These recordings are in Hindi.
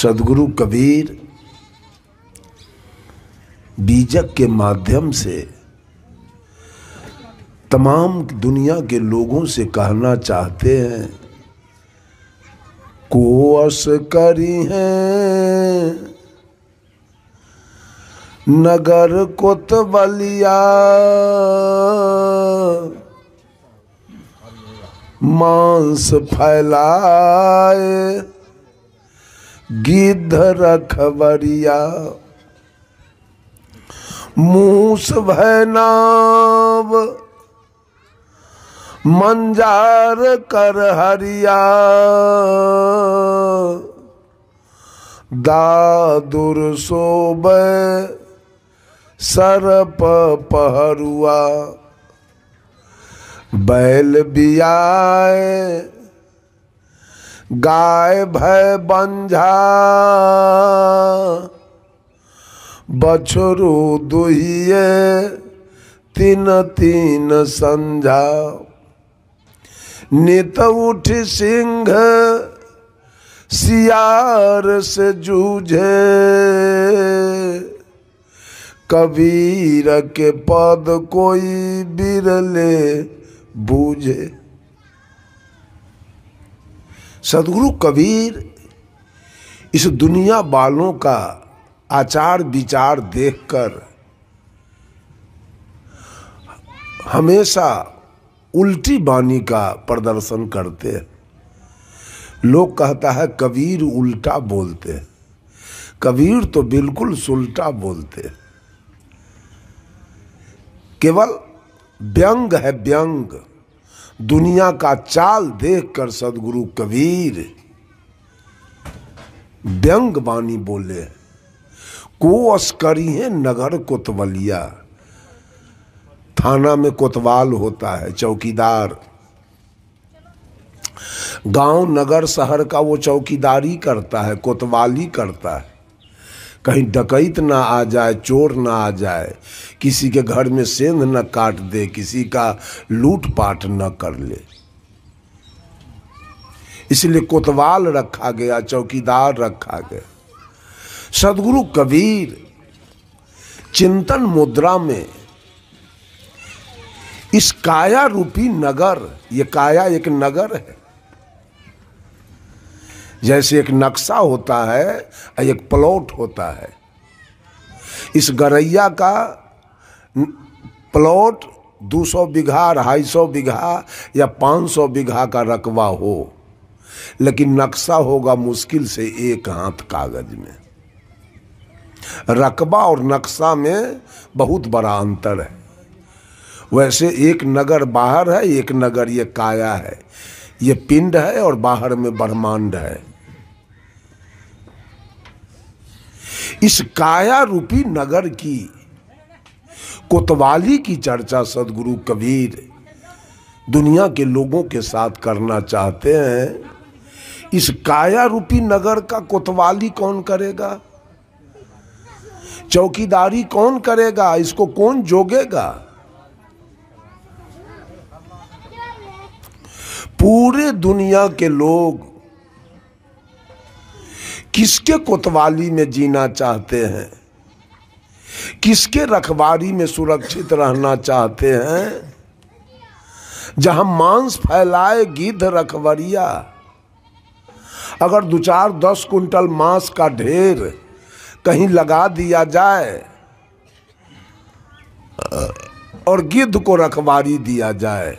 सदगुरु कबीर बीजक के माध्यम से तमाम दुनिया के लोगों से कहना चाहते हैं कोस करी है नगर कोतबलिया मांस फैलाए गिद्ध रखबरिया मूस भैनाव मंजार कर हरिया दादुर सोब सरप पहरुआ बैल बियाए गाय भय बंझा बछरू दुहिए तीन तीन संझा नित उठ सिंह सियार से जूझे कबीर के पद कोई बिरले बूझे सदगुरु कबीर इस दुनिया वालों का आचार विचार देखकर हमेशा उल्टी बानी का प्रदर्शन करते हैं लोग कहता है कबीर उल्टा बोलते हैं कबीर तो बिल्कुल सुल्टा बोलते हैं केवल व्यंग है व्यंग दुनिया का चाल देखकर सदगुरु कबीर व्यंग वाणी बोले को अस्करी है नगर कोतवलिया थाना में कोतवाल होता है चौकीदार गांव नगर शहर का वो चौकीदारी करता है कोतवाली करता है कहीं डकैत ना आ जाए चोर ना आ जाए किसी के घर में सेंध न काट दे किसी का लूट पाट न कर ले इसलिए कोतवाल रखा गया चौकीदार रखा गया सदगुरु कबीर चिंतन मुद्रा में इस काया रूपी नगर ये काया एक नगर है जैसे एक नक्शा होता है एक प्लॉट होता है इस गरैया का प्लॉट 200 बीघा अढ़ाई सौ बीघा या 500 बीघा का रकबा हो लेकिन नक्शा होगा मुश्किल से एक हाथ कागज में रकबा और नक्शा में बहुत बड़ा अंतर है वैसे एक नगर बाहर है एक नगर ये काया है ये पिंड है और बाहर में ब्रह्मांड है इस काया रूपी नगर की कोतवाली की चर्चा सदगुरु कबीर दुनिया के लोगों के साथ करना चाहते हैं इस काया रूपी नगर का कोतवाली कौन करेगा चौकीदारी कौन करेगा इसको कौन जोगेगा पूरे दुनिया के लोग किसके कोतवाली में जीना चाहते हैं किसके रखवारी में सुरक्षित रहना चाहते हैं जहां मांस फैलाए गिद्ध रखवरिया अगर दो चार दस कुंटल मांस का ढेर कहीं लगा दिया जाए और गिद्ध को रखवारी दिया जाए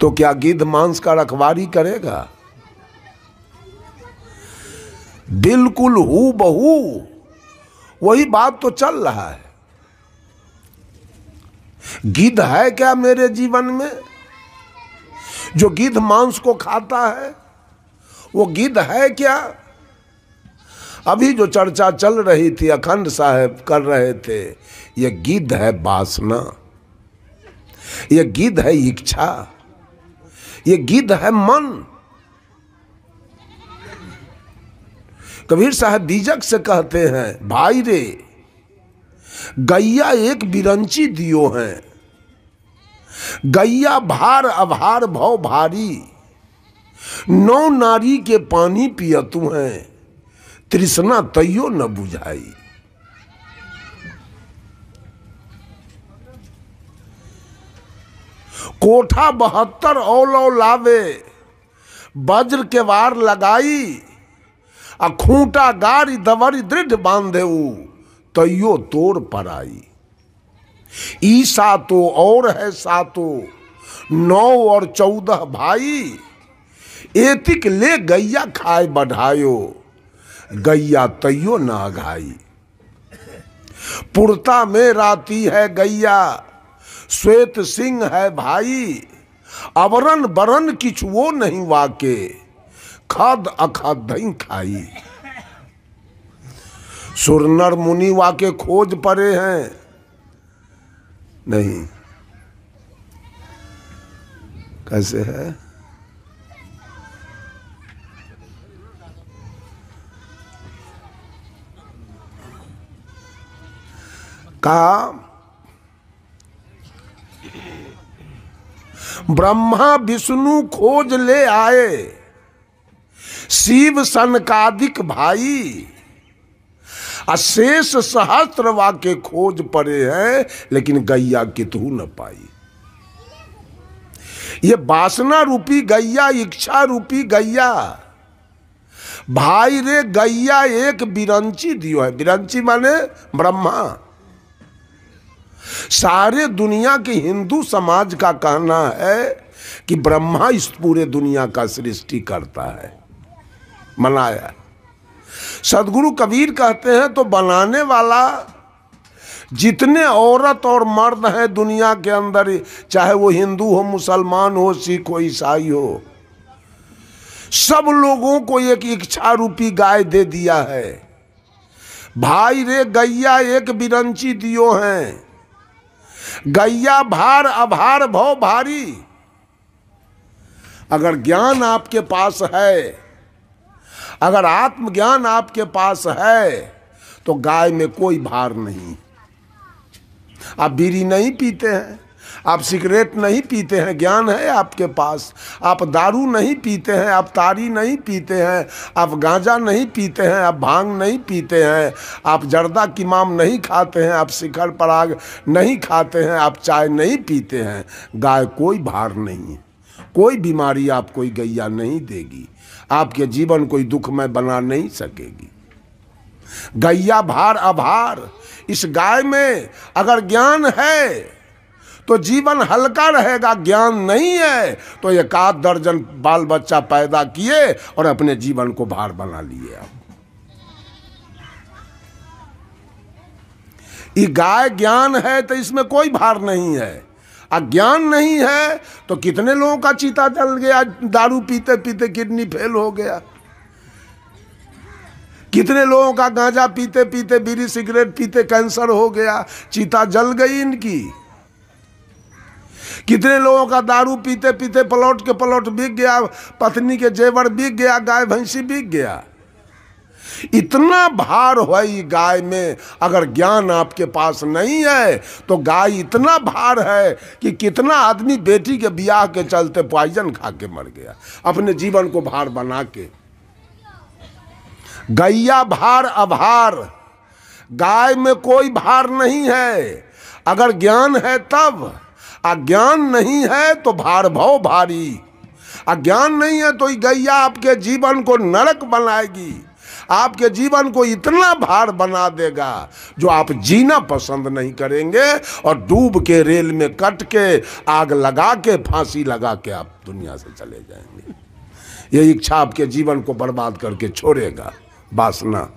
तो क्या गिद्ध मांस का रखवारी करेगा बिल्कुल हु बहू वही बात तो चल रहा है गिद्ध है क्या मेरे जीवन में जो गिद्ध मांस को खाता है वो गिद्ध है क्या अभी जो चर्चा चल रही थी अखंड साहब कर रहे थे ये गिद्ध है वासना ये गिद्ध है इच्छा ये गिद्ध है मन कबीर साहब बीजक से कहते हैं भाई रे गैया एक बिरंची दियो है गैया भार अभार भव भारी नौ नारी के पानी पियतु तू है तृष्णा तैयो न बुझाई कोठा बहत्तर औल लावे वज्र के वार लगाई आ खूंटा गाड़ी दवरी दृढ़ बांधे तैयो तो तोड़ पर आई ई सातो और है सातो नौ और चौदह भाई एतिक ले गैया खाए बढ़ायो गैया तैयो ना घाई पुरता में राती है गैया श्वेत सिंह है भाई अवरन बरन किचुओ नहीं वाके खाद अखाद नहीं खाई सुरनर मुनि वाके खोज पड़े हैं नहीं कैसे है कहा ब्रह्मा विष्णु खोज ले आए शिव सनकादिक भाई अशेष सहस्त्र के खोज पड़े हैं लेकिन गैया कितु न पाई ये बासना रूपी गैया इच्छा रूपी गैया भाई रे गैया एक बिरंची दियो है बिरंची माने ब्रह्मा सारे दुनिया के हिंदू समाज का कहना है कि ब्रह्मा इस पूरे दुनिया का सृष्टि करता है मनाया सदगुरु कबीर कहते हैं तो बनाने वाला जितने औरत और मर्द हैं दुनिया के अंदर चाहे वो हिंदू हो मुसलमान हो सिख हो ईसाई हो सब लोगों को एक इच्छा रूपी गाय दे दिया है भाई रे गैया एक बिरंची दियो हैं गैया भार अभार भव भारी अगर ज्ञान आपके पास है अगर आत्मज्ञान आपके पास है तो गाय में कोई भार नहीं आप बीड़ी नहीं पीते हैं आप सिगरेट नहीं पीते हैं ज्ञान है आपके पास आप दारू नहीं पीते हैं आप तारी नहीं पीते हैं आप गांजा नहीं पीते हैं आप भांग नहीं पीते हैं आप जर्दा की माम नहीं खाते हैं आप शिखर पराग नहीं खाते हैं आप चाय नहीं पीते हैं गाय कोई भार नहीं है कोई बीमारी आपको गैया नहीं देगी आपके जीवन कोई दुखमय बना नहीं सकेगी गैया भार अभार इस गाय में अगर ज्ञान है तो जीवन हल्का रहेगा ज्ञान नहीं है तो एक आध दर्जन बाल बच्चा पैदा किए और अपने जीवन को भार बना लिए आप गाय ज्ञान है तो इसमें कोई भार नहीं है अज्ञान नहीं है तो कितने लोगों का चीता जल गया दारू पीते पीते किडनी फेल हो गया कितने लोगों का गांजा पीते पीते बीड़ी सिगरेट पीते कैंसर हो गया चीता जल गई इनकी कितने लोगों का दारू पीते पीते पलौट के पलौट बिक गया पत्नी के जेवर बिक गया गाय भैंसी बिक गया इतना भार हो गाय में अगर ज्ञान आपके पास नहीं है तो गाय इतना भार है कि कितना आदमी बेटी के ब्याह के चलते पॉइजन खा के मर गया अपने जीवन को भार बना के गैया भार अभार गाय में कोई भार नहीं है अगर ज्ञान है तब अज्ञान नहीं है तो भार भव भारी अज्ञान नहीं है तो गैया आपके जीवन को नरक बनाएगी आपके जीवन को इतना भार बना देगा जो आप जीना पसंद नहीं करेंगे और डूब के रेल में कट के आग लगा के फांसी लगा के आप दुनिया से चले जाएंगे ये इच्छा आपके जीवन को बर्बाद करके छोड़ेगा वासना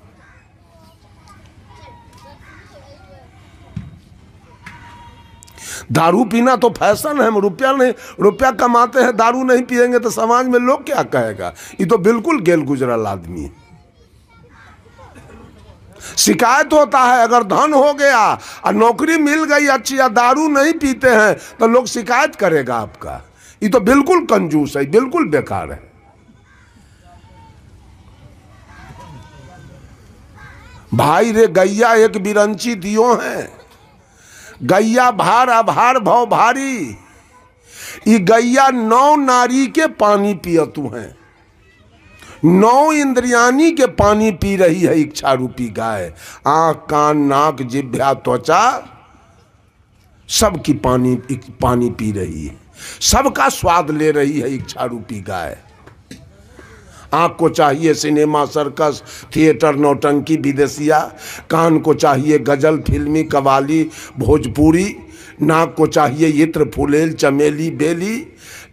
दारू पीना तो फैशन है हम रुपया नहीं रुपया कमाते हैं दारू नहीं पिएंगे तो समाज में लोग क्या कहेगा ये तो बिल्कुल गेल गुजरल आदमी है शिकायत होता है अगर धन हो गया और नौकरी मिल गई अच्छी या दारू नहीं पीते हैं तो लोग शिकायत करेगा आपका ये तो बिल्कुल कंजूस है बिल्कुल बेकार है भाई रे गैया एक बिरंची दियो है गैया भार आभार भव भारी गैया नौ नारी के पानी पियतु हैं नौ इंद्रियानी के पानी पी रही है इच्छा रूपी गाय आख कान नाक जिभ्या त्वचा सबकी पानी पानी पी रही है सबका स्वाद ले रही है इच्छा रूपी गाय आँख को चाहिए सिनेमा सर्कस थिएटर नौटंकी विदेशिया कान को चाहिए गजल फिल्मी कवाली भोजपुरी नाक को चाहिए इत्र फुलेल चमेली बेली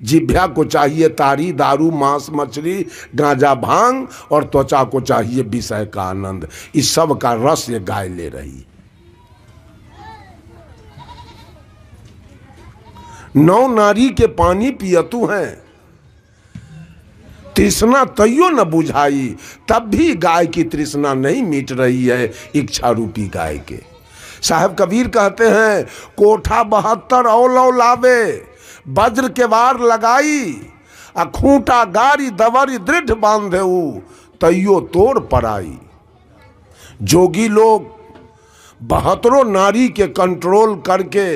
जिभ्या को चाहिए तारी दारू मांस मछली गांजा भांग और त्वचा को चाहिए विषय का आनंद इस सब का रस ये गाय ले रही नौ नारी के पानी पियतु हैं तृष्णा तैयो न बुझाई तब भी गाय की तृष्णा नहीं मिट रही है इच्छा रूपी गाय के साहब कबीर कहते हैं कोठा बहत्तर औ लावे वज्र के वार लगाई आ खूंटा गारी दवरी दृढ़ बांधे तैयो तोड़ पराई जोगी लोग बहतरो नारी के कंट्रोल करके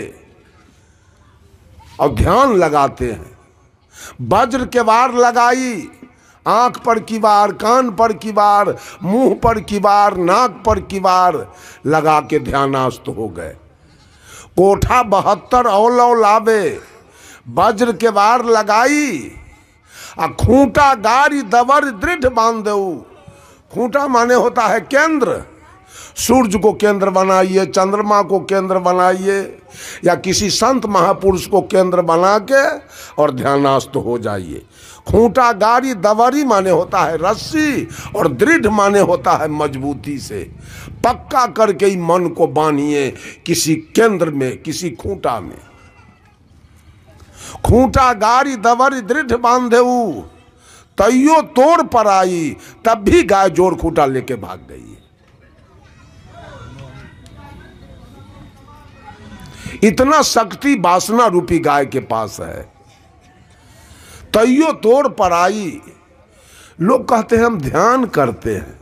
और ध्यान लगाते हैं वज्र के वार लगाई आंख पर की बार कान पर की बार मुंह पर की बार नाक पर की बार लगा के ध्यानास्त हो गए कोठा बहत्तर औलौ लावे वज्र के वार लगाई आ खूंटा गारी दवर दृढ़ बांध दो खूंटा माने होता है केंद्र सूर्य को केंद्र बनाइए चंद्रमा को केंद्र बनाइए या किसी संत महापुरुष को केंद्र बना के और ध्यानास्त हो जाइए खूंटा गारी दवरी माने होता है रस्सी और दृढ़ माने होता है मजबूती से पक्का करके ही मन को बांधिए किसी केंद्र में किसी खूंटा में खूंटा गाड़ी दवर दृढ़ बांधे तैयो तोड़ पर आई तब भी गाय जोर खूंटा लेके भाग गई इतना शक्ति बासना रूपी गाय के पास है तैयो तोड़ पर आई लोग कहते हैं हम ध्यान करते हैं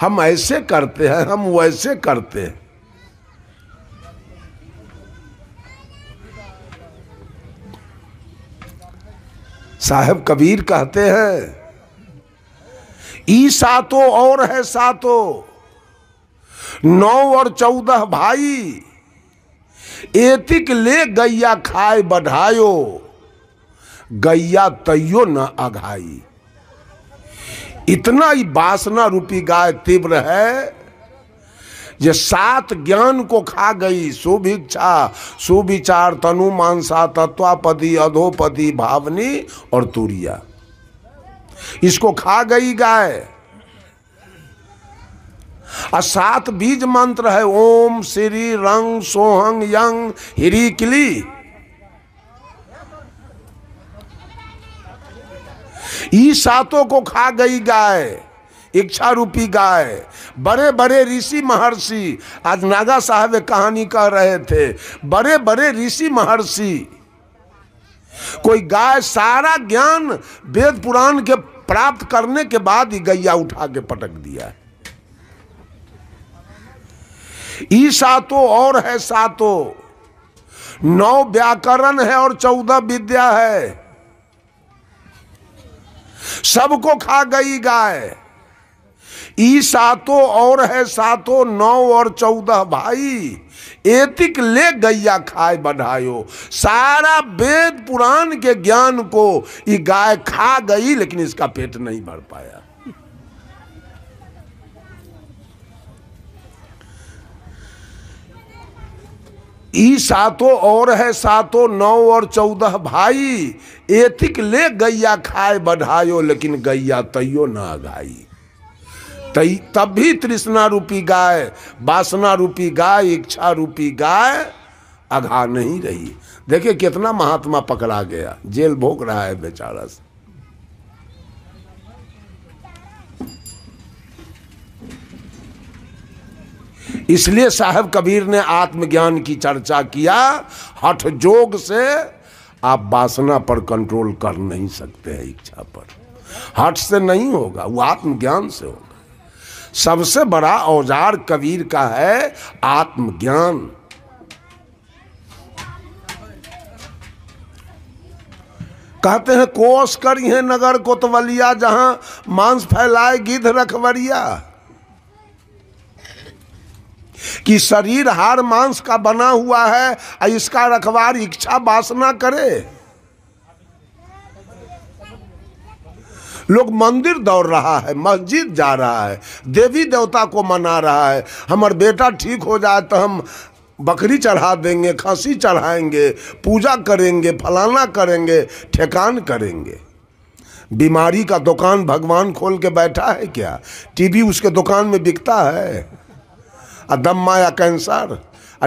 हम ऐसे करते हैं हम वैसे करते हैं साहब कबीर कहते हैं ई सातो और है सातो नौ और चौदह भाई एतिक ले गैया खाए बढ़ायो गैया तैयो न अघाई इतना ही बासना रूपी गाय तीव्र है ये सात ज्ञान को खा गई सुभिक्षा सुविचार तनु मानसा तत्वापति अधोपति भावनी और तुरिया इसको खा गई गाय और सात बीज मंत्र है ओम श्री रंग सोहंग यंग हिरी किली ई सातों को खा गई गाय इच्छा रूपी गाय बड़े बड़े ऋषि महर्षि आज नागा साहब कहानी कह रहे थे बड़े बड़े ऋषि महर्षि कोई गाय सारा ज्ञान वेद पुराण के प्राप्त करने के बाद ही गैया उठा के पटक दिया ई सातो और है सातो नौ व्याकरण है और चौदह विद्या है सबको खा गई गाय ई सातो और है सातो नौ और चौदह भाई एतिक ले गैया खाए बढ़ायो सारा वेद पुराण के ज्ञान को ये गाय खा गई लेकिन इसका पेट नहीं भर पाया ई सातों और है सातों नौ और चौदह भाई एतिक ले गैया खाए बढ़ायो लेकिन गैया तैयो ना आगाई तब भी तृष्णा रूपी गाय वासना रूपी गाय इच्छा रूपी गाय अघा नहीं रही देखिए कितना महात्मा पकड़ा गया जेल भोग रहा है बेचारा से इसलिए साहब कबीर ने आत्मज्ञान की चर्चा किया हठ जोग से आप वासना पर कंट्रोल कर नहीं सकते हैं इच्छा पर हठ से नहीं होगा वो आत्मज्ञान से होगा सबसे बड़ा औजार कबीर का है आत्मज्ञान कहते हैं कोस करी है नगर कोतवलिया जहां मांस फैलाए गिध रखवरिया कि शरीर हार मांस का बना हुआ है इसका रखवार इच्छा बासना करे लोग मंदिर दौड़ रहा है मस्जिद जा रहा है देवी देवता को मना रहा है हमार बेटा ठीक हो जाए तो हम बकरी चढ़ा देंगे खांसी चढ़ाएंगे पूजा करेंगे फलाना करेंगे ठेकान करेंगे बीमारी का दुकान भगवान खोल के बैठा है क्या टीबी उसके दुकान में बिकता है और दम माया कैंसर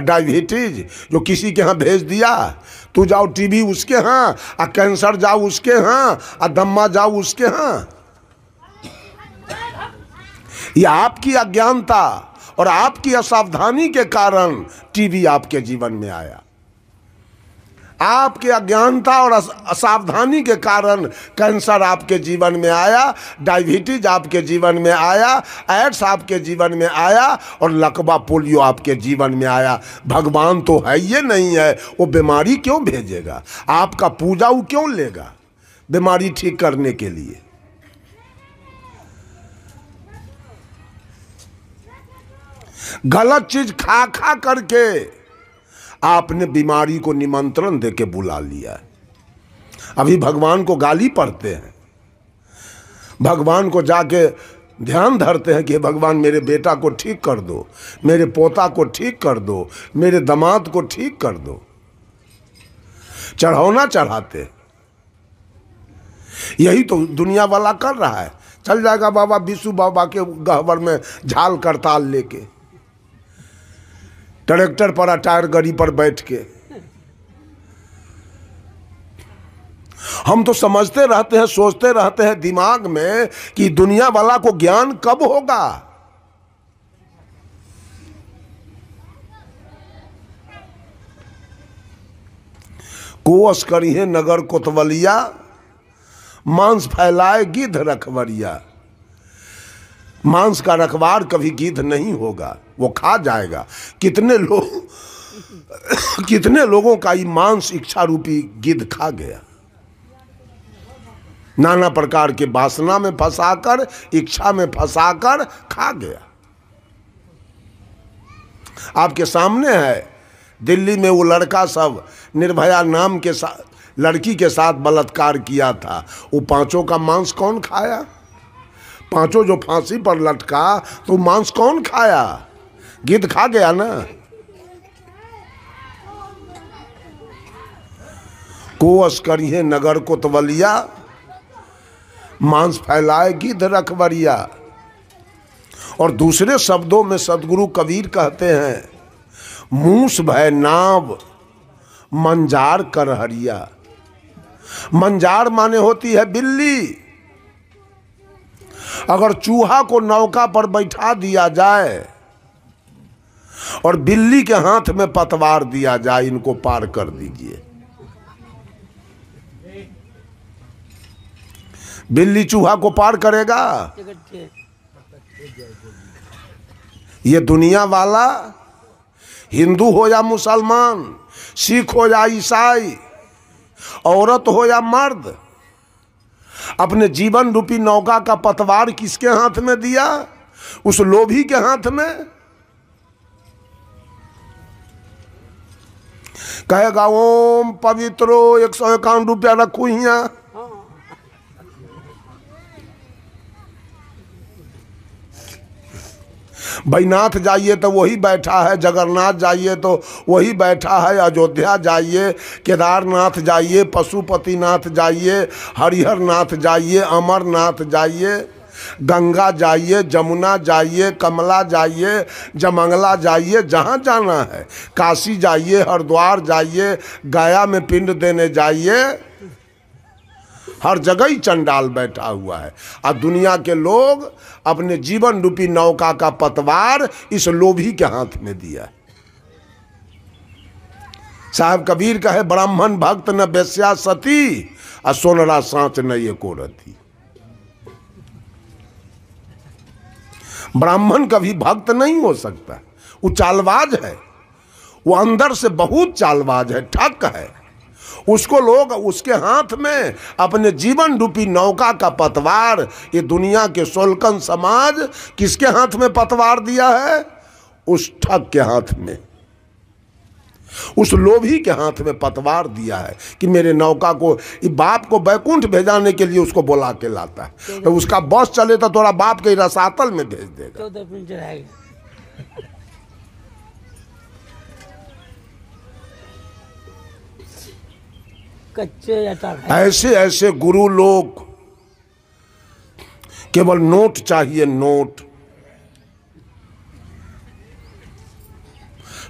डायबिटीज जो किसी के यहाँ भेज दिया तू जाओ टीबी उसके यहाँ आ कैंसर जाओ उसके यहाँ आ दम्मा जाओ उसके यहाँ यह आपकी अज्ञानता और आपकी असावधानी के कारण टीबी आपके जीवन में आया आपकी अज्ञानता और असावधानी के कारण कैंसर आपके जीवन में आया डायबिटीज आपके जीवन में आया एड्स आपके जीवन में आया और लकवा पोलियो आपके जीवन में आया भगवान तो है ये नहीं है वो बीमारी क्यों भेजेगा आपका पूजा वो क्यों लेगा बीमारी ठीक करने के लिए गलत चीज खा खा करके आपने बीमारी को निमंत्रण दे के बुला लिया है अभी भगवान को गाली पढ़ते हैं भगवान को जाके ध्यान धरते हैं कि भगवान मेरे बेटा को ठीक कर दो मेरे पोता को ठीक कर दो मेरे दामाद को ठीक कर दो चढ़ावना चढ़ाते यही तो दुनिया वाला कर रहा है चल जाएगा बाबा विशु बाबा के गहबर में झाल करताल लेके ट्रैक्टर पर टायर गड़ी पर बैठ के हम तो समझते रहते हैं सोचते रहते हैं दिमाग में कि दुनिया वाला को ज्ञान कब होगा कोस करिए नगर कोतवलिया मांस फैलाए गिद्ध रखवरिया मांस का रखवार कभी गिद्ध नहीं होगा वो खा जाएगा कितने लोग कितने लोगों का ये मांस इच्छा रूपी गिद्ध खा गया नाना प्रकार के वासना में फंसाकर इच्छा में फंसाकर खा गया आपके सामने है दिल्ली में वो लड़का सब निर्भया नाम के साथ लड़की के साथ बलात्कार किया था वो पांचों का मांस कौन खाया पांचों जो फांसी पर लटका तो मांस कौन खाया गिद्ध खा गया ना को करिए नगर कोतवलिया मांस फैलाए गिद्ध रखवरिया और दूसरे शब्दों में सदगुरु कबीर कहते हैं मूस भय नाव मंजार कर हरिया मंजार माने होती है बिल्ली अगर चूहा को नौका पर बैठा दिया जाए और बिल्ली के हाथ में पतवार दिया जाए इनको पार कर दीजिए बिल्ली चूहा को पार करेगा ये दुनिया वाला हिंदू हो या मुसलमान सिख हो या ईसाई औरत हो या मर्द अपने जीवन रूपी नौका का पतवार किसके हाथ में दिया उस लोभी के हाथ में कहेगा ओम पवित्रो एक सौ इक्यावन रुपया रखू हिया बैनाथ जाइए तो वही बैठा है जगन्नाथ जाइए तो वही बैठा है अयोध्या जाइए केदारनाथ जाइए पशुपतिनाथ जाइए हरिहरनाथ जाइए अमरनाथ जाइए गंगा जाइए जमुना जाइए कमला जाइए जमंगला जाइए जहाँ जाना है काशी जाइए हरिद्वार जाइए गया में पिंड देने जाइए हर जगह ही चंडाल बैठा हुआ है और दुनिया के लोग अपने जीवन रूपी नौका का पतवार इस लोभी के हाथ में दिया है साहब कबीर कहे ब्राह्मण भक्त न बेस्या सती और सोनरा सांच न ये को रती ब्राह्मण कभी भक्त नहीं हो सकता वो चालबाज है वो अंदर से बहुत चालबाज है ठक है उसको लोग उसके हाथ में अपने जीवन रूपी नौका का पतवार ये दुनिया के सोलकन समाज किसके हाथ में पतवार दिया है उस ठग के हाथ में उस लोभी के हाथ में पतवार दिया है कि मेरे नौका को बाप को बैकुंठ भेजाने के लिए उसको बुला के लाता है तो उसका बस चले तो थोड़ा बाप के रसातल में भेज देगा कच्चे ऐसे ऐसे गुरु लोग केवल नोट चाहिए नोट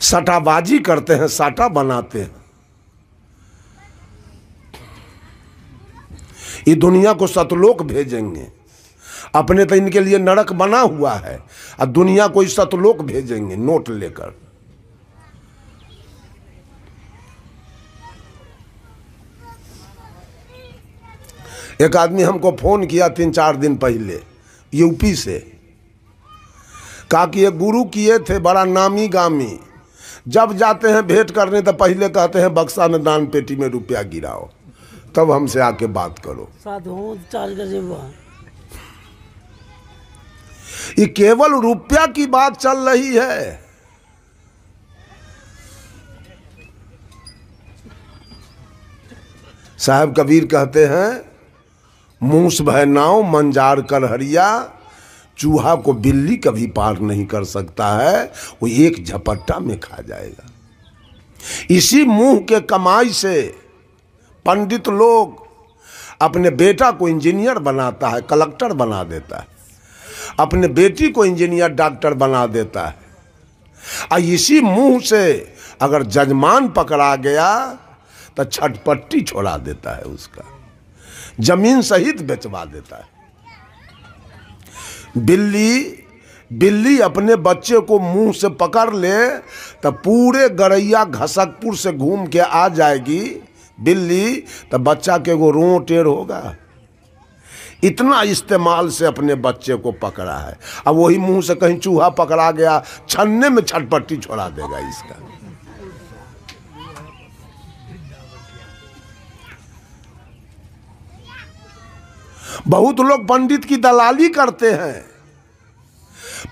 सटाबाजी करते हैं साटा बनाते हैं ये दुनिया को सतलोक भेजेंगे अपने तो इनके लिए नरक बना हुआ है और दुनिया को सतलोक भेजेंगे नोट लेकर एक आदमी हमको फ़ोन किया तीन चार दिन पहले यूपी से कहा कि ये गुरु किए थे बड़ा नामी गामी जब जाते हैं भेंट करने तो पहले कहते हैं बक्सा में दान पेटी में रुपया गिराओ तब हमसे आके बात करो ये केवल रुपया की बात चल रही है साहब कबीर कहते हैं मूस भय नाव मंजार कर हरिया चूहा को बिल्ली कभी पार नहीं कर सकता है वो एक झपट्टा में खा जाएगा इसी मुंह के कमाई से पंडित लोग अपने बेटा को इंजीनियर बनाता है कलेक्टर बना देता है अपने बेटी को इंजीनियर डॉक्टर बना देता है आ इसी मुंह से अगर जजमान पकड़ा गया तो छटपट्टी छोड़ा देता है उसका जमीन सहित बेचवा देता है बिल्ली बिल्ली अपने बच्चे को मुंह से पकड़ ले तो पूरे गरैया घसकपुर से घूम के आ जाएगी बिल्ली तो बच्चा के वो रो टेर होगा इतना इस्तेमाल से अपने बच्चे को पकड़ा है अब वही मुंह से कहीं चूहा पकड़ा गया छन्ने में छटपट्टी छोड़ा देगा इसका बहुत लोग पंडित की दलाली करते हैं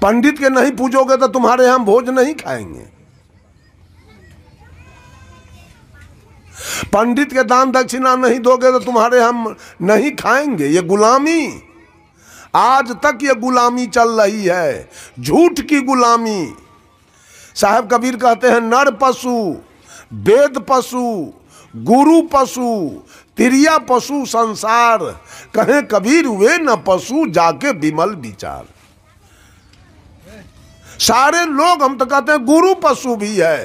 पंडित के नहीं पूजोगे तो तुम्हारे हम भोज नहीं खाएंगे पंडित के दान दक्षिणा नहीं दोगे तो तुम्हारे हम नहीं खाएंगे ये गुलामी आज तक ये गुलामी चल रही है झूठ की गुलामी साहब कबीर कहते हैं नर पशु वेद पशु गुरु पशु तिरिया पशु संसार कहे कबीर हुए न पशु जाके विमल विचार सारे लोग हम तो कहते हैं गुरु पशु भी है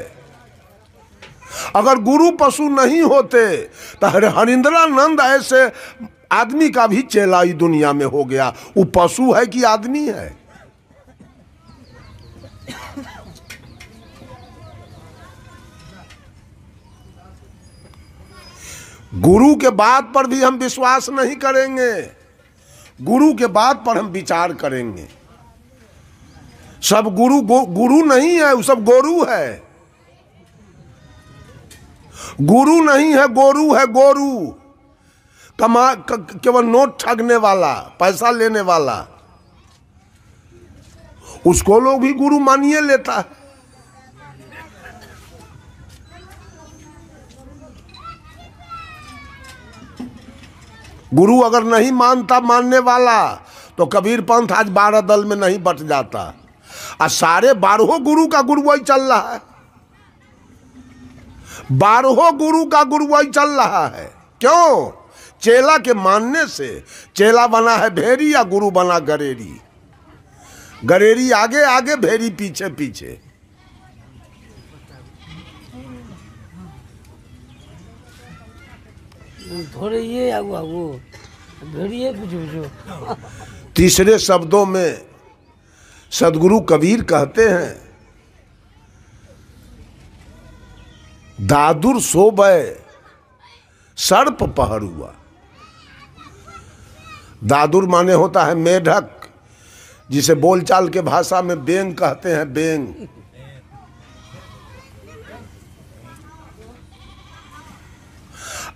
अगर गुरु पशु नहीं होते तो हरिंद्रानंद ऐसे आदमी का भी चेला ही दुनिया में हो गया वो पशु है कि आदमी है गुरु के बात पर भी हम विश्वास नहीं करेंगे गुरु के बात पर हम विचार करेंगे सब गुरु गुरु नहीं है वो सब गोरु है गुरु नहीं है गोरु है गोरु कमा केवल नोट ठगने वाला पैसा लेने वाला उसको लोग भी गुरु मानिए लेता है गुरु अगर नहीं मानता मानने वाला तो कबीर पंथ आज बारह दल में नहीं बट जाता और सारे बारहों गुरु का गुरु वही चल रहा है बारहों गुरु का गुरु वही चल रहा है क्यों चेला के मानने से चेला बना है भेरी या गुरु बना गरेरी गरेरी आगे आगे भेरी पीछे पीछे थोड़े आगु आगो भेड़िए पूछो तीसरे शब्दों में सदगुरु कबीर कहते हैं दादुर सोबय सर्प पहरुआ दादुर माने होता है मेढक जिसे बोलचाल के भाषा में बेंग कहते हैं बेंग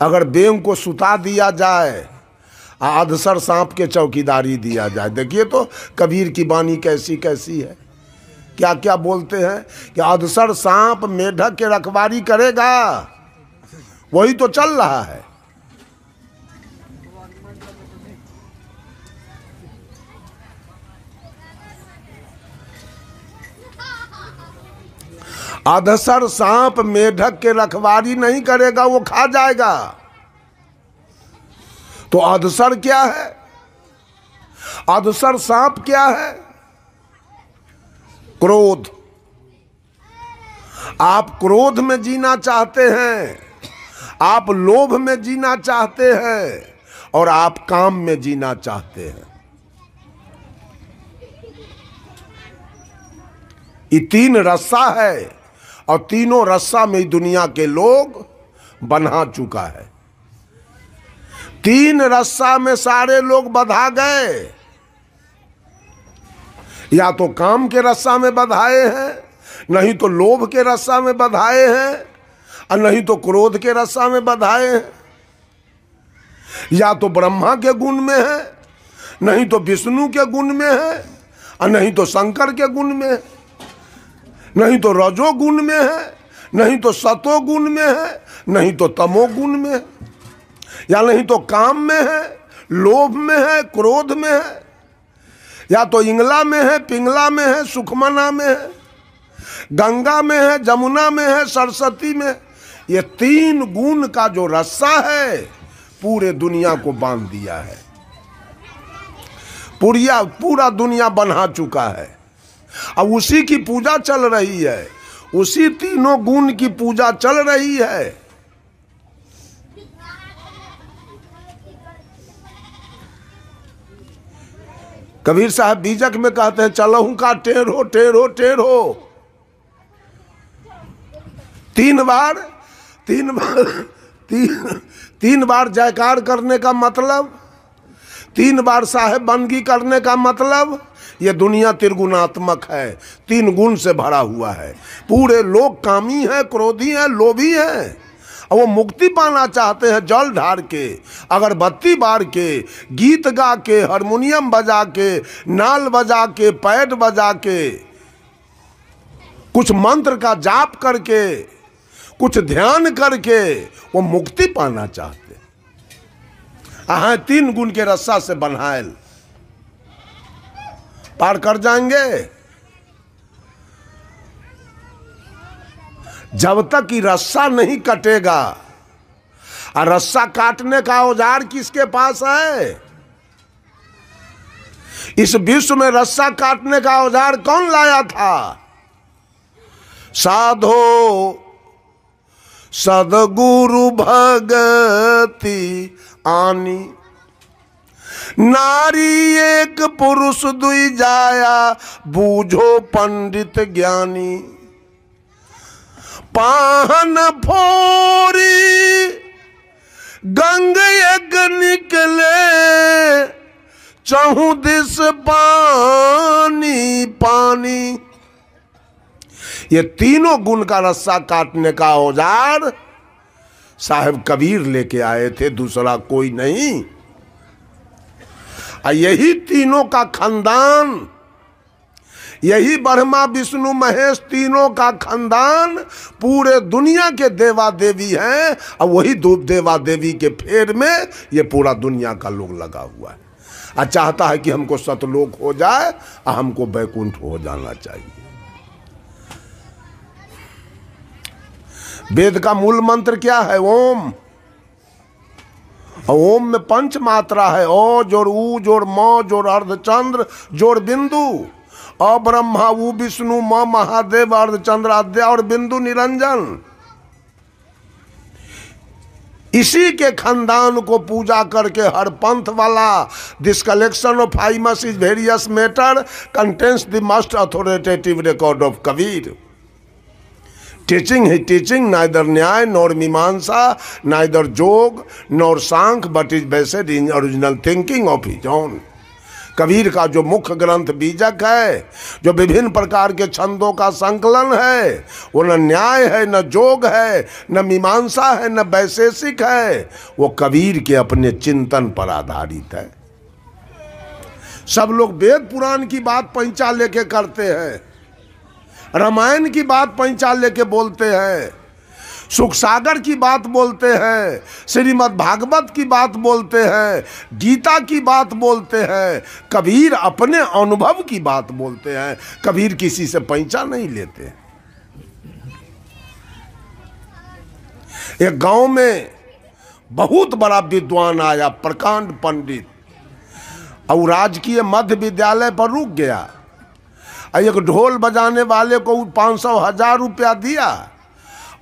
अगर बेंग को सुता दिया जाए अधसर सांप के चौकीदारी दिया जाए देखिए तो कबीर की बानी कैसी कैसी है क्या क्या बोलते हैं कि अधसर सांप मेढक के रखवारी करेगा वही तो चल रहा है अधसर सांप मेढक के रखवारी नहीं करेगा वो खा जाएगा तो अधसर क्या है अधसर सांप क्या है क्रोध आप क्रोध में जीना चाहते हैं आप लोभ में जीना चाहते हैं और आप काम में जीना चाहते हैं ये तीन रस्सा है और तीनों रस्सा में दुनिया के लोग बना चुका है तीन रस्सा में सारे लोग बधा गए या तो काम के रस्सा में बधाए हैं नहीं तो लोभ के रस्सा में बधाए हैं और नहीं तो क्रोध के रस्सा में बधाए हैं या तो ब्रह्मा के गुण में है नहीं तो विष्णु के गुण में है और नहीं तो शंकर के गुण में है नहीं तो रजोगुण में है नहीं तो सतोगुण में है नहीं तो तमोगुण में है या नहीं तो काम में है लोभ में है क्रोध में है या तो इंगला में है पिंगला में है सुखमना में है गंगा में है जमुना में है सरस्वती में ये तीन गुण का जो रस्सा है पूरे दुनिया को बांध दिया है पूरा पूरा दुनिया बना चुका है अब उसी की पूजा चल रही है उसी तीनों गुण की पूजा चल रही है कबीर साहब बीजक में कहते हैं चलो का टेढ़ो टेढ़ो टेर हो तीन बार तीन बार तीन तीन बार जयकार करने का मतलब तीन बार साहेब बंदगी करने का मतलब ये दुनिया त्रिगुणात्मक है तीन गुण से भरा हुआ है पूरे लोग कामी हैं क्रोधी हैं लोभी हैं वो मुक्ति पाना चाहते हैं जल ढार के अगरबत्ती बार के गीत गा के हारमोनियम बजा के नाल बजा के पैड बजा के कुछ मंत्र का जाप करके कुछ ध्यान करके वो मुक्ति पाना चाहते हैं तीन गुण के रस्सा से बनाएल पार कर जाएंगे जब तक कि रस्सा नहीं कटेगा और रस्सा काटने का औजार किसके पास है इस विश्व में रस्सा काटने का औजार कौन लाया था साधो सदगुरु भगति आनी नारी एक पुरुष दुई जाया बूझो पंडित ज्ञानी पाहन फोरी गंग यज्ञ निकले चहु दिस पानी पानी ये तीनों गुण का रस्सा काटने का औजार साहब कबीर लेके आए थे दूसरा कोई नहीं और यही तीनों का खानदान यही ब्रह्मा विष्णु महेश तीनों का खानदान पूरे दुनिया के देवा देवी हैं और वही देवा देवी के फेर में ये पूरा दुनिया का लोग लगा हुआ है और चाहता है कि हमको सतलोक हो जाए और हमको बैकुंठ हो जाना चाहिए वेद का मूल मंत्र क्या है ओम ओम में पंच मात्रा है ओ जोर ऊ जोर म जोर अर्धचंद्र जोर बिंदु अ ब्रह्मा ऊ विष्णु म महादेव अर्धचंद्र आद्या और बिंदु निरंजन इसी के खानदान को पूजा करके हर पंथ वाला this collection of hymns is various matter contents the most authoritative record of Kabir teaching he teaching either Nyaya nor Mimamsa either Jog nor Sankhya but is based in original thinking of his own Kabir का जो मुख्य ग्रंथ बीजक है जो विभिन्न प्रकार के छंदों का संकलन है वो न न्याय है न जोग है न मीमांसा है न वैशेषिक है वो कबीर के अपने चिंतन पर आधारित है सब लोग वेद पुराण की बात पंचा लेके करते हैं रामायण की बात पंचाल लेके बोलते हैं सुख सागर की बात बोलते हैं श्रीमद् भागवत की बात बोलते हैं गीता की बात बोलते हैं कबीर अपने अनुभव की बात बोलते हैं कबीर किसी से पैंचा नहीं लेते एक गांव में बहुत बड़ा विद्वान आया प्रकांड पंडित और राजकीय मध्य विद्यालय पर रुक गया एक ढोल बजाने वाले को पाँच सौ हजार रुपया दिया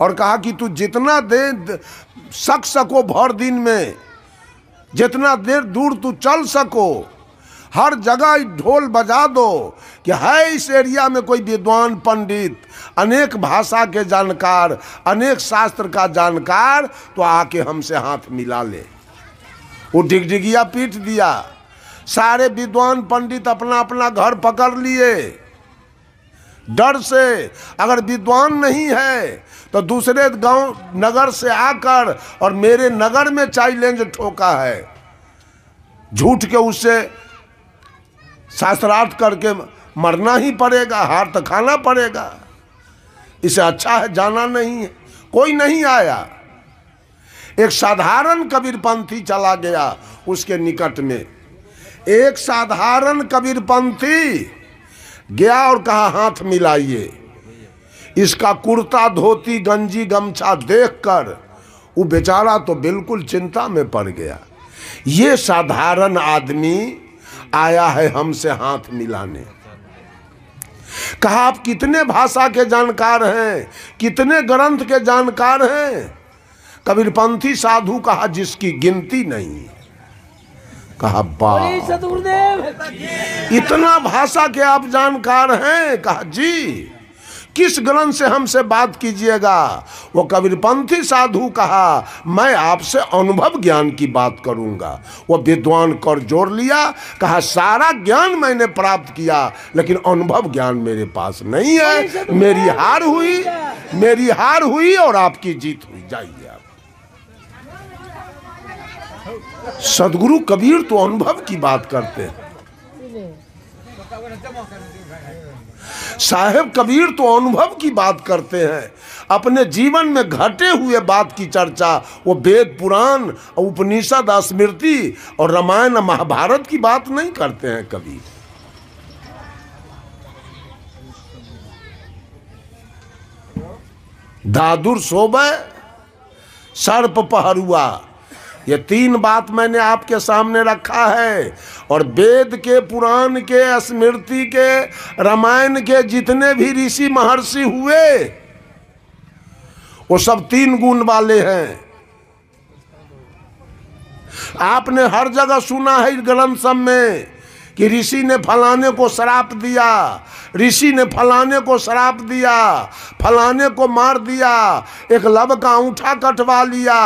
और कहा कि तू जितना दे सक सको भर दिन में जितना देर दूर तू चल सको हर जगह ढोल बजा दो कि है इस एरिया में कोई विद्वान पंडित अनेक भाषा के जानकार अनेक शास्त्र का जानकार तो आके हमसे हाथ मिला ले वो डिगडिगिया पीट दिया सारे विद्वान पंडित अपना अपना घर पकड़ लिए डर से अगर विद्वान नहीं है तो दूसरे गांव नगर से आकर और मेरे नगर में चैलेंज ठोका है झूठ के उससे शास्त्रार्थ करके मरना ही पड़ेगा हार तो खाना पड़ेगा इसे अच्छा है जाना नहीं है कोई नहीं आया एक साधारण कबीरपंथी चला गया उसके निकट में एक साधारण कबीरपंथी गया और कहा हाथ मिलाइए इसका कुर्ता धोती गंजी गमछा देखकर वो बेचारा तो बिल्कुल चिंता में पड़ गया ये साधारण आदमी आया है हमसे हाथ मिलाने कहा आप कितने भाषा के जानकार हैं कितने ग्रंथ के जानकार हैं कबीरपंथी साधु कहा जिसकी गिनती नहीं कहा बा इतना भाषा के आप जानकार हैं कहा जी किस ग्रंथ से हमसे बात कीजिएगा वो कबीरपंथी साधु कहा मैं आपसे अनुभव ज्ञान की बात करूंगा वो विद्वान कर जोड़ लिया कहा सारा ज्ञान मैंने प्राप्त किया लेकिन अनुभव ज्ञान मेरे पास नहीं है मेरी हार हुई मेरी हार हुई और आपकी जीत हुई जाइए सदगुरु कबीर तो अनुभव की बात करते हैं साहेब कबीर तो अनुभव की बात करते हैं अपने जीवन में घटे हुए बात की चर्चा वो वेद पुराण उपनिषद स्मृति और रामायण महाभारत की बात नहीं करते हैं कभी दादुर सोबे सर्प पहरुआ ये तीन बात मैंने आपके सामने रखा है और वेद के पुराण के स्मृति के रामायण के जितने भी ऋषि महर्षि हुए वो सब तीन गुण वाले हैं आपने हर जगह सुना है इस ग्रंथ सब में कि ऋषि ने फलाने को श्राप दिया ऋषि ने फलाने को श्राप दिया फलाने को मार दिया एक लव का अंगूठा कटवा लिया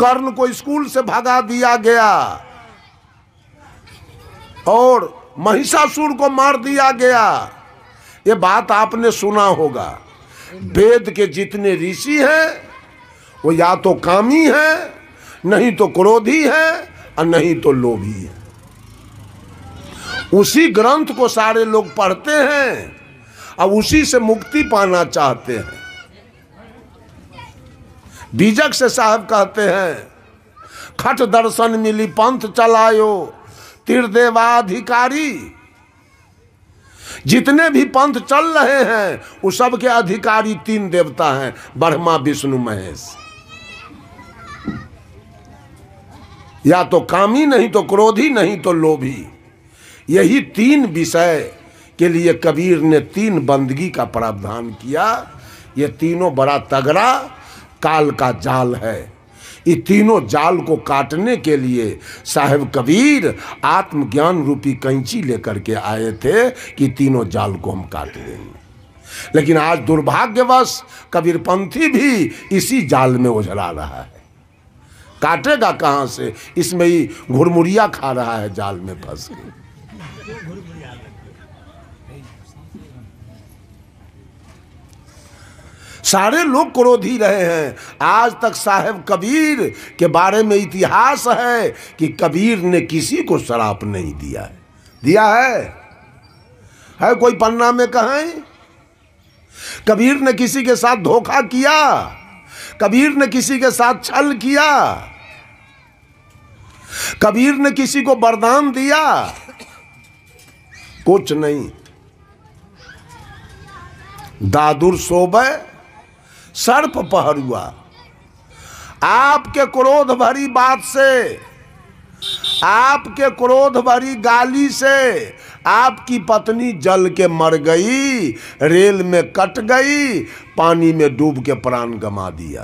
कर्ण को स्कूल से भगा दिया गया और महिषासुर को मार दिया गया ये बात आपने सुना होगा वेद के जितने ऋषि हैं वो या तो कामी है नहीं तो क्रोधी है और नहीं तो लोभी है उसी ग्रंथ को सारे लोग पढ़ते हैं अब उसी से मुक्ति पाना चाहते हैं बीजक से साहब कहते हैं खट दर्शन मिली पंथ चलायो त्रिदेवाधिकारी जितने भी पंथ चल रहे हैं वो सब के अधिकारी तीन देवता हैं ब्रह्मा विष्णु महेश या तो कामी नहीं तो क्रोधी नहीं तो लोभी यही तीन विषय के लिए कबीर ने तीन बंदगी का प्रावधान किया ये तीनों बड़ा तगड़ा काल का जाल है ये तीनों जाल को काटने के लिए साहेब कबीर आत्मज्ञान रूपी कैंची लेकर के आए थे कि तीनों जाल को हम काट देंगे लेकिन आज दुर्भाग्यवश कबीरपंथी भी इसी जाल में उझला रहा है काटेगा कहाँ से इसमें ही घुरमुरिया खा रहा है जाल में फंस के सारे लोग क्रोधी रहे हैं आज तक साहेब कबीर के बारे में इतिहास है कि कबीर ने किसी को शराप नहीं दिया है दिया है है कोई पन्ना में कहें कबीर ने किसी के साथ धोखा किया कबीर ने किसी के साथ छल किया कबीर ने किसी को बरदान दिया कुछ नहीं दादुर सोबे सर्प पहरुआ आपके क्रोध भरी बात से आपके क्रोध भरी गाली से आपकी पत्नी जल के मर गई रेल में कट गई पानी में डूब के प्राण गमा दिया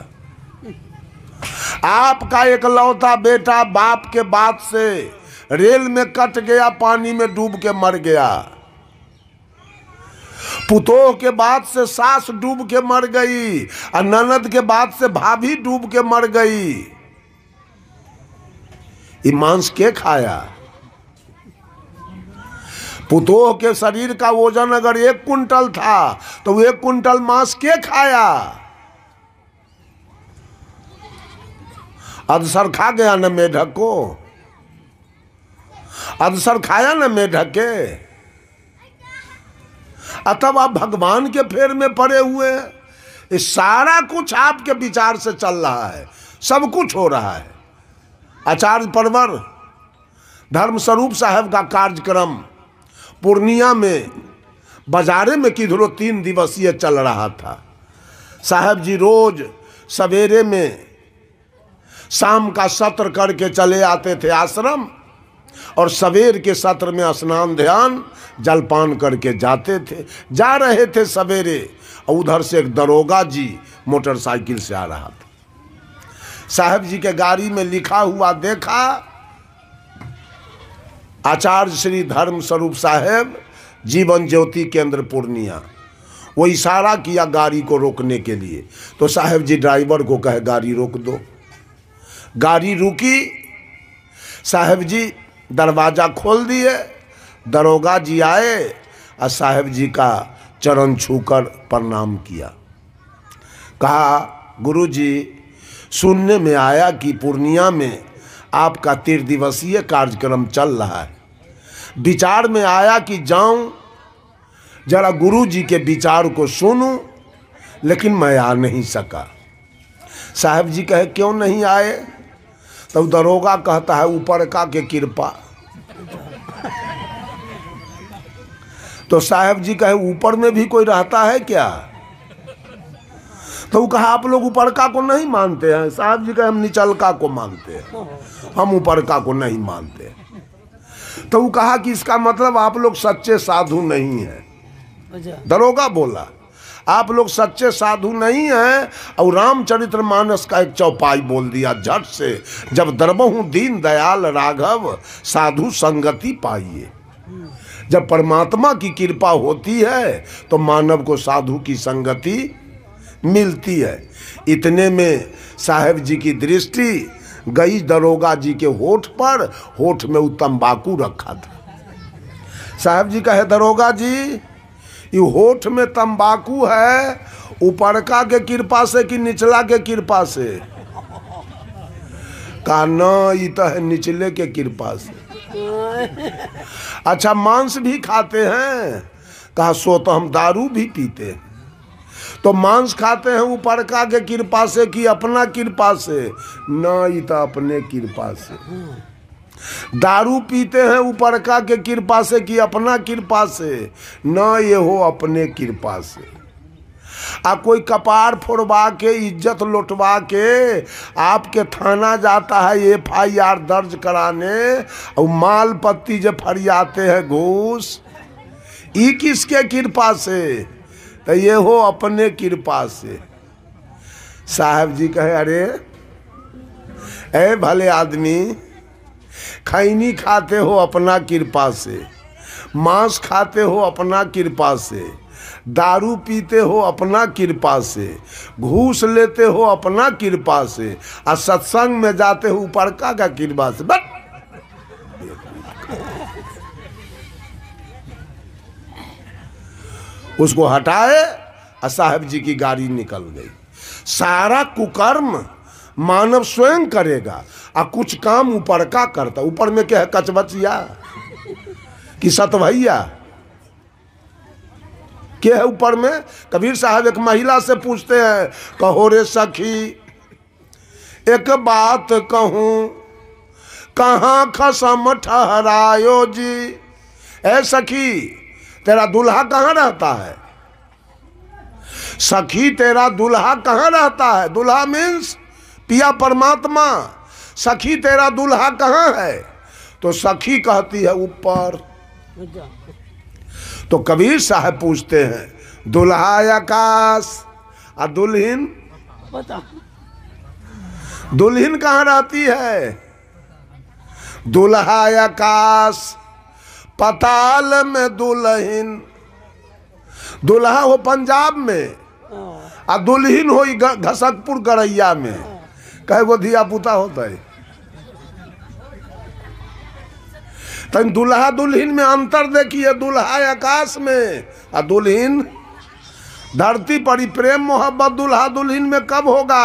आपका एकलौता बेटा बाप के बात से रेल में कट गया पानी में डूब के मर गया पुतोह के बाद से सास डूब के मर गई और ननद के बाद से भाभी डूब के मर गई ये मांस के खाया पुतोह के शरीर का वजन अगर एक कुंटल था तो एक कुंटल मांस के खाया अदसर खा गया न मेढक को अदसर खाया न मेढक के अतः आप भगवान के फेर में पड़े हुए हैं ये सारा कुछ आपके विचार से चल रहा है सब कुछ हो रहा है आचार्य परवर धर्मस्वरूप साहब का कार्यक्रम पूर्णिया में बाजारे में किधरों तीन दिवसीय चल रहा था साहब जी रोज सवेरे में शाम का सत्र करके चले आते थे आश्रम और सवेर के सत्र में स्नान ध्यान जलपान करके जाते थे जा रहे थे सवेरे और उधर से एक दरोगा जी मोटरसाइकिल से आ रहा था साहब जी के गाड़ी में लिखा हुआ देखा आचार्य श्री धर्म स्वरूप साहेब जीवन ज्योति केंद्र पूर्णिया वो इशारा किया गाड़ी को रोकने के लिए तो साहेब जी ड्राइवर को कहे गाड़ी रोक दो गाड़ी रुकी साहेब जी दरवाज़ा खोल दिए दरोगा जी आए और साहेब जी का चरण छूकर प्रणाम किया कहा गुरु जी सुनने में आया कि पूर्णिया में आपका त्रिदिवसीय कार्यक्रम चल रहा है विचार में आया कि जाऊं जरा गुरु जी के विचार को सुनूं लेकिन मैं आ नहीं सका साहब जी कहे क्यों नहीं आए तब तो दरोगा कहता है ऊपर का के कृपा तो साहब जी कहे ऊपर में भी कोई रहता है क्या तो वो कहा आप लोग ऊपर का को नहीं मानते हैं साहब जी कहे हम निचलका को मानते हैं हम ऊपर का को नहीं मानते तो वो कहा कि इसका मतलब आप लोग सच्चे साधु नहीं है अच्छा। दरोगा बोला आप लोग सच्चे साधु नहीं हैं और रामचरित्र मानस का एक चौपाई बोल दिया झट से जब दरबहू दीन दयाल राघव साधु संगति पाइए जब परमात्मा की कृपा होती है तो मानव को साधु की संगति मिलती है इतने में साहेब जी की दृष्टि गई दरोगा जी के होठ पर होठ में वो तम्बाकू रखा था साहेब जी कहे दरोगा जी ये होठ में तम्बाकू है का के कृपा से कि निचला के कृपा से कहा न ये तो है निचले के कृपा से अच्छा मांस भी खाते हैं कहा सो तो हम दारू भी पीते हैं तो मांस खाते हैं ऊपर का के कृपा से कि अपना कृपा से ना ही तो अपने कृपा से दारू पीते हैं ऊपर का के कृपा से कि अपना कृपा से ना ये हो अपने कृपा से आ कोई कपार फोड़वा के इज्जत लौटवा के आपके थाना जाता है एफ आई आर दर्ज कराने और माल पत्ती जो फरियाते हैं घूस ई किसके कृपा से तो ये हो अपने कृपा से साहब जी कहे अरे ए भले आदमी खैनी खाते हो अपना कृपा से मांस खाते हो अपना कृपा से दारू पीते हो अपना कृपा से घूस लेते हो अपना कृपा से और सत्संग में जाते हो ऊपर का कृपा से बट उसको हटाए और साहब जी की गाड़ी निकल गई सारा कुकर्म मानव स्वयं करेगा और कुछ काम ऊपर का करता ऊपर में क्या है कचबचिया कि सत भैया के है ऊपर में कबीर साहब एक महिला से पूछते हैं कहो रे सखी एक बात कहूँ कहाँ खसम ठहरायो जी है सखी तेरा दूल्हा कहाँ रहता है सखी तेरा दूल्हा कहाँ रहता है दूल्हा मीन्स पिया परमात्मा सखी तेरा दूल्हा कहाँ है तो सखी कहती है ऊपर तो कबीर साहब पूछते हैं दुल्हा आकाश और दुल्हन दुल्हन कहाँ रहती है दुल्हा आकाश पताल में दुल्हन दुल्हा हो पंजाब में और हाँ। दुल्हन हो घसकपुर गरैया में कहे वो धिया पुता होता है तन दुल्हा दुल्हन में अंतर देखिए दुल्हा आकाश में आ दुल्हन धरती पर ही प्रेम मोहब्बत दुल्हा दुल्हन में कब होगा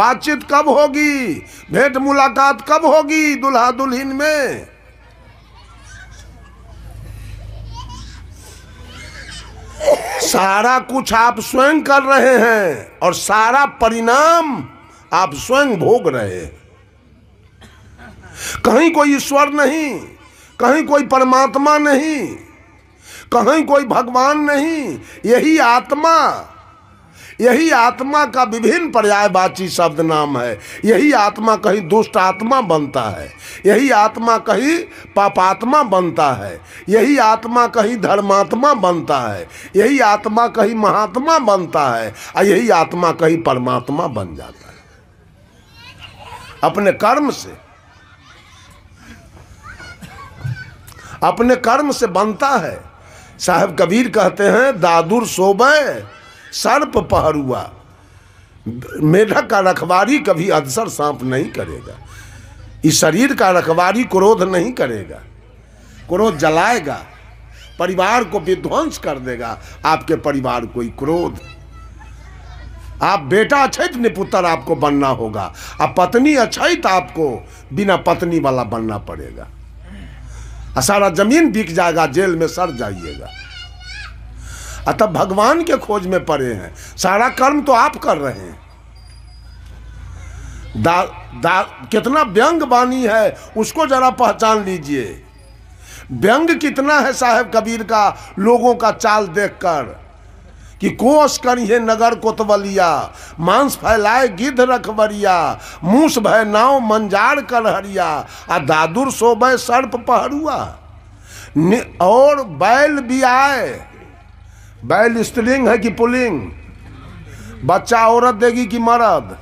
बातचीत कब होगी भेंट मुलाकात कब होगी दुल्हा दुल्हन में सारा कुछ आप स्वयं कर रहे हैं और सारा परिणाम आप स्वयं भोग रहे हैं कहीं कोई ईश्वर नहीं कहीं कोई परमात्मा नहीं कहीं कोई भगवान नहीं यही आत्मा यही आत्मा का विभिन्न पर्यायवाची शब्द नाम है यही आत्मा कहीं दुष्ट आत्मा बनता है यही आत्मा कहीं पापात्मा बनता है यही आत्मा कहीं धर्मात्मा बनता है यही आत्मा कहीं महात्मा बनता है और यही आत्मा कहीं परमात्मा बन जाता है अपने कर्म से अपने कर्म से बनता है साहब कबीर कहते हैं दादुर सोबे सर्प पहरुआ मेढक का रखवारी कभी अधसर सांप नहीं करेगा इस शरीर का रखवारी क्रोध नहीं करेगा क्रोध जलाएगा परिवार को विध्वंस कर देगा आपके परिवार को ही क्रोध आप बेटा अछैत निपुत्र आपको बनना होगा आप पत्नी अछैत तो आपको बिना पत्नी वाला बनना पड़ेगा सारा जमीन बिक जाएगा जेल में सड़ जाइएगा अतः भगवान के खोज में पड़े हैं सारा कर्म तो आप कर रहे हैं दा, दा, कितना व्यंग बानी है उसको जरा पहचान लीजिए व्यंग कितना है साहेब कबीर का लोगों का चाल देखकर कि कोश करिए नगर कोतवलिया मांस फैलाए गिद्ध रखबरिया मूस भय नाव मंजार कर हरिया आ दादुर सोबे सर्प पहरुआ और बैल भी आए बैल स्त्रिंग है कि पुलिंग बच्चा औरत देगी कि मरद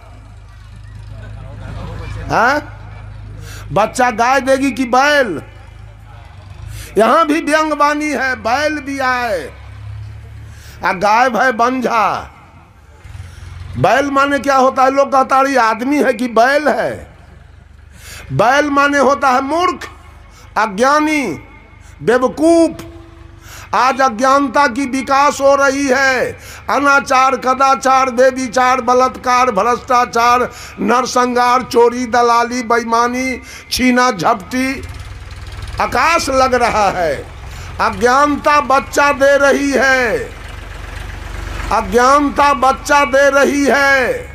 है हाँ? बच्चा गाय देगी कि बैल यहां भी व्यंग है बैल भी आए आ गाय है बंझा बैल माने क्या होता है लोग कहता है आदमी है कि बैल है बैल माने होता है मूर्ख अज्ञानी बेवकूफ आज अज्ञानता की विकास हो रही है अनाचार कदाचार बेविचार बलात्कार भ्रष्टाचार नरसंगार चोरी दलाली बेईमानी छीना झपटी आकाश लग रहा है अज्ञानता बच्चा दे रही है अज्ञानता बच्चा दे रही है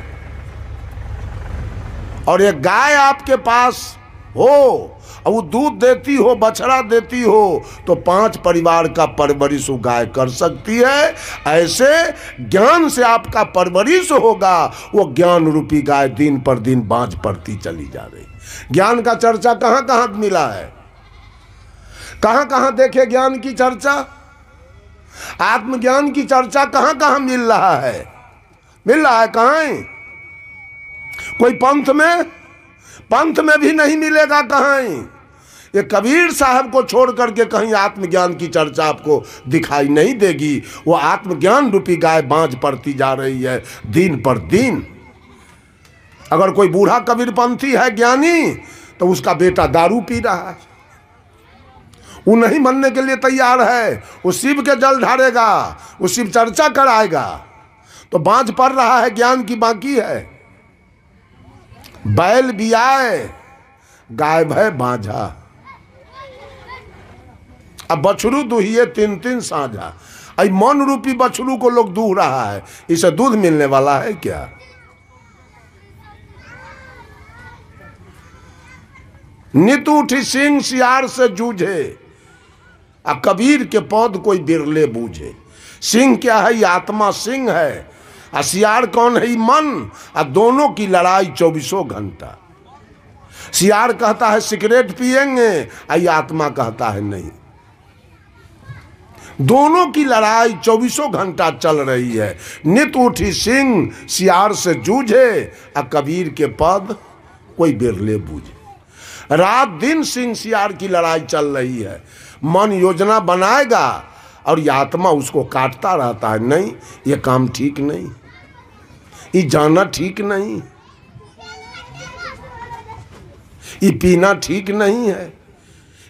और ये गाय आपके पास हो और वो दूध देती हो बछड़ा देती हो तो पांच परिवार का परवरिश गाय कर सकती है ऐसे ज्ञान से आपका परवरिश होगा वो ज्ञान रूपी गाय दिन पर दिन बांझ पड़ती चली जा रही ज्ञान का चर्चा कहां कहां मिला है कहां कहां देखे ज्ञान की चर्चा आत्मज्ञान की चर्चा कहां कहां मिल रहा है मिल रहा है कहाँ है? कोई पंथ में पंथ में भी नहीं मिलेगा है? ये कबीर साहब को छोड़ करके कहीं आत्मज्ञान की चर्चा आपको दिखाई नहीं देगी वो आत्मज्ञान रूपी गाय बांझ पड़ती जा रही है दिन पर दिन अगर कोई बूढ़ा कबीर पंथी है ज्ञानी तो उसका बेटा दारू पी रहा है वो नहीं मनने के लिए तैयार है वो शिव के जल ढारेगा वो शिव चर्चा कराएगा तो बांझ पड़ रहा है ज्ञान की बाकी है बैल भी आए गाय भय बाझा अब बछरू दुहिए तीन तीन साझा आई मन रूपी बछरू को लोग दूह रहा है इसे दूध मिलने वाला है क्या नित उठी सिंह सियार से जूझे आ कबीर के पौध कोई बिरले बूझे सिंह क्या है आत्मा सिंह है आ सियार कौन है मन आ दोनों की लड़ाई चौबीसों घंटा सियार कहता है सिगरेट पियेंगे आ आत्मा कहता है नहीं दोनों की लड़ाई चौबीसों घंटा चल रही है नित उठी सिंह सियार से जूझे आ कबीर के पद कोई बिरले बूझे रात दिन सिंह सियार की लड़ाई चल रही है मन योजना बनाएगा और ये आत्मा उसको काटता रहता है नहीं ये काम ठीक नहीं ये जाना ठीक नहीं ये पीना ठीक नहीं है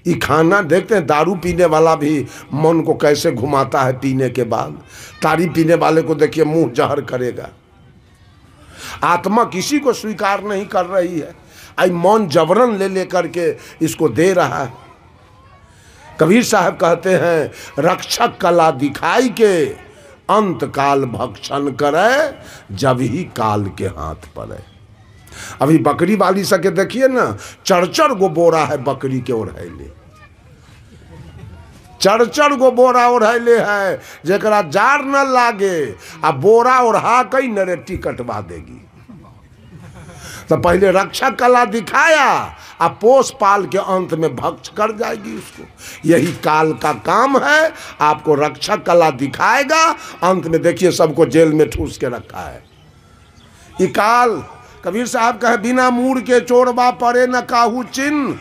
ये खाना देखते हैं दारू पीने वाला भी मन को कैसे घुमाता है पीने के बाद तारी पीने वाले को देखिए मुंह जहर करेगा आत्मा किसी को स्वीकार नहीं कर रही है आई मौन जबरन ले लेकर के इसको दे रहा है कबीर साहब कहते हैं रक्षक कला दिखाई के अंत काल भक्षण करे जब ही काल के हाथ पड़े अभी बकरी वाली सके देखिए ना चरचर गो बोरा है बकरी के ओढ़ैले चरचर गो बोरा ओढ़ैले है जरा जार न लागे आ बोरा ओढ़ा हाँ कई नरेटी कटवा देगी तो पहले रक्षा कला दिखाया आ पोष पाल के अंत में भक्ष कर जाएगी उसको यही काल का काम है आपको रक्षा कला दिखाएगा अंत में देखिए सबको जेल में ठूस के रखा है ये काल कबीर साहब कहे बिना मूड़ के चोर बा पड़े न काहू चिन्ह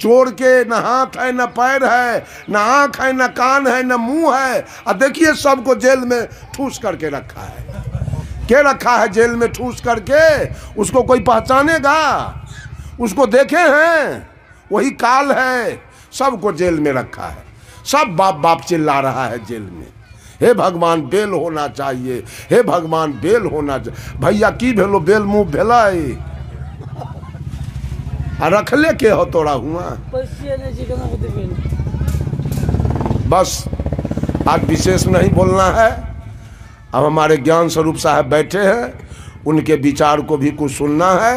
चोर के न हाथ है न पैर है न आँख है न कान है न मुंह है और देखिए सबको जेल में ठूस करके रखा है के रखा है जेल में ठूस करके उसको कोई पहचानेगा उसको देखे हैं वही काल है सबको जेल में रखा है सब बाप बाप चिल्ला रहा है जेल में हे भगवान बेल होना चाहिए हे भगवान बेल होना चाहिए भैया की भेलो बेल मुंह भेल रख रखले के हो तोड़ा हुआ बस आज विशेष नहीं बोलना है अब हमारे ज्ञान स्वरूप साहब बैठे हैं उनके विचार को भी कुछ सुनना है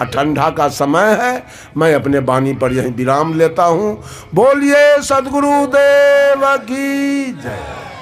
और ठंडा का समय है मैं अपने बानी पर यहीं विराम लेता हूँ बोलिए सदगुरु की जय